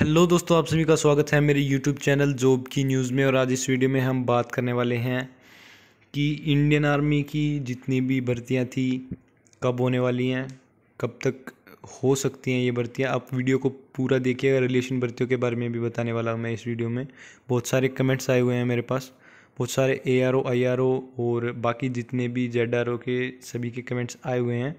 hello दोस्तों आप सभी का स्वागत है मेरे यूट्यूब चैनल जॉब की न्यूज़ में और आज इस वीडियो में हम बात करने वाले हैं कि इंडियन आर्मी की जितनी भी भर्तियां थी कब होने वाली हैं कब तक हो सकती हैं ये भर्तियां आप वीडियो को पूरा देखिएगा रिलेशन भर्तियों के बारे में भी बताने वाला हूँ मैं इस वीडियो में बहुत सारे कमेंट्स आए हुए हैं मेरे पास बहुत सारे A R O I R O और बाकी जितने भी जेड आर ओ के सभी के कमेंट्स आए हुए हैं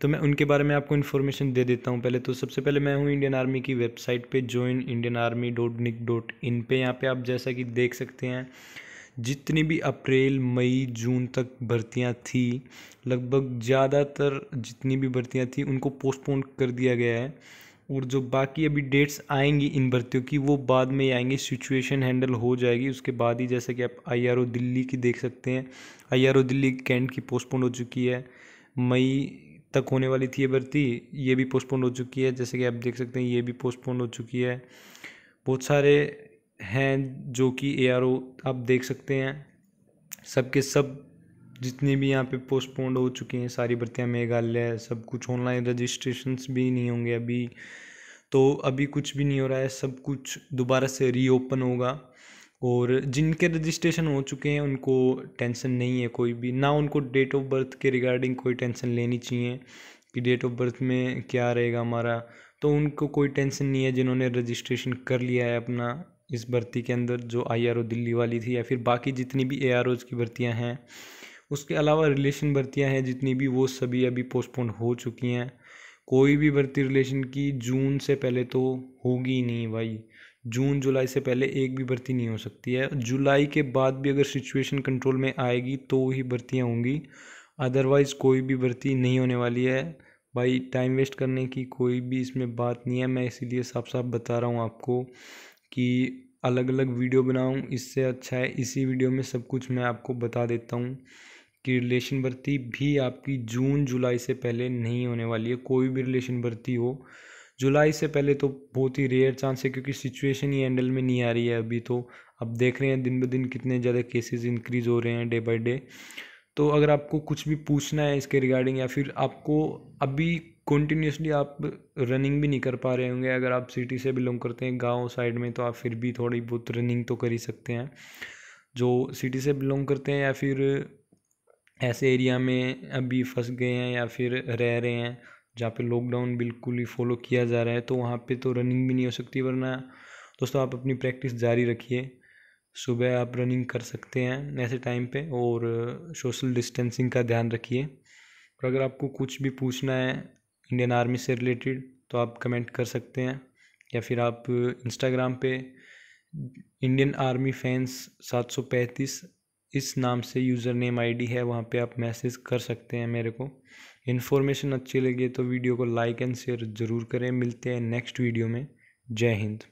तो मैं उनके बारे में आपको इन्फॉर्मेशन दे देता हूँ पहले तो सबसे पहले मैं हूँ इंडियन आर्मी की वेबसाइट पे join Indian army dot nic dot in पर यहाँ पे आप जैसा कि देख सकते हैं जितनी भी अप्रैल मई जून तक भर्तियाँ थी लगभग ज़्यादातर जितनी भी भर्तियाँ थी उनको पोस्टपोन कर दिया गया है और जो बाकी अभी डेट्स आएंगी इन भर्तियों की वो बाद में आएंगी सिचुएशन हैंडल हो जाएगी उसके बाद ही जैसे कि आप आईआरओ दिल्ली की देख सकते हैं आईआरओ दिल्ली कैंट की पोस्टपोन हो चुकी है मई तक होने वाली थी ये भर्ती ये भी पोस्टपोन हो चुकी है जैसे कि आप देख सकते हैं ये भी पोस्टपोन हो चुकी है बहुत सारे हैं जो कि ए आप देख सकते हैं सब के सब जितने भी यहाँ पे पोस्टपोन्ड हो चुके हैं सारी भर्तियाँ मेघालय सब कुछ ऑनलाइन रजिस्ट्रेशन भी नहीं होंगे अभी तो अभी कुछ भी नहीं हो रहा है सब कुछ दोबारा से रीओपन होगा और जिनके रजिस्ट्रेशन हो चुके हैं उनको टेंशन नहीं है कोई भी ना उनको डेट ऑफ बर्थ के रिगार्डिंग कोई टेंशन लेनी चाहिए कि डेट ऑफ बर्थ में क्या रहेगा हमारा तो उनको कोई टेंशन नहीं है जिन्होंने रजिस्ट्रेशन कर लिया है अपना इस भर्ती के अंदर जो ओ दिल्ली वाली थी या फिर बाकी जितनी भी ओज की भर्तियाँ हैं उसके अलावा रिलेशन भर्तियाँ हैं जितनी भी वो सभी अभी पोस्टपोन हो चुकी हैं कोई भी भर्ती रिलेशन की जून से पहले तो होगी नहीं भाई जून जुलाई से पहले एक भी भर्ती नहीं हो सकती है जुलाई के बाद भी अगर सिचुएशन कंट्रोल में आएगी तो ही भर्तियाँ होंगी अदरवाइज़ कोई भी भर्ती नहीं होने वाली है भाई टाइम वेस्ट करने की कोई भी इसमें बात नहीं है मैं इसीलिए साफ साफ बता रहा हूँ आपको कि अलग अलग वीडियो बनाऊँ इससे अच्छा है इसी वीडियो में सब कुछ मैं आपको बता देता हूँ कि रिलेशन भर्ती भी आपकी जून जुलाई से पहले नहीं होने वाली है कोई भी रिलेशन भर्ती हो जुलाई से पहले तो बहुत ही रेयर चांस है क्योंकि सिचुएशन ही हैंडल में नहीं आ रही है अभी तो अब देख रहे हैं दिन ब दिन कितने ज़्यादा केसेस इंक्रीज़ हो रहे हैं डे बाई डे तो अगर आपको कुछ भी पूछना है इसके रिगार्डिंग या फिर आपको अभी कंटिन्यूसली आप रनिंग भी नहीं कर पा रहे होंगे अगर आप सिटी से बिलोंग करते हैं गांव साइड में तो आप फिर भी थोड़ी बहुत रनिंग तो कर ही सकते हैं जो सिटी से बिलोंग करते हैं या फिर ऐसे एरिया में अभी फंस गए हैं या फिर रह रहे हैं जहाँ पे लॉकडाउन बिल्कुल ही फॉलो किया जा रहा है तो वहाँ पे तो रनिंग भी नहीं हो सकती वरना दोस्तों आप अपनी प्रैक्टिस जारी रखिए सुबह आप रनिंग कर सकते हैं ऐसे टाइम पे और सोशल डिस्टेंसिंग का ध्यान रखिए और अगर आपको कुछ भी पूछना है इंडियन आर्मी से रिलेटेड तो आप कमेंट कर सकते हैं या फिर आप इंस्टाग्राम पे इंडियन आर्मी फैंस सात सौ पैंतीस इस नाम से यूज़र नेम आईडी है वहाँ पे आप मैसेज कर सकते हैं मेरे को इन्फॉर्मेशन अच्छी लगी तो वीडियो को लाइक एंड शेयर ज़रूर करें मिलते हैं नेक्स्ट वीडियो में जय हिंद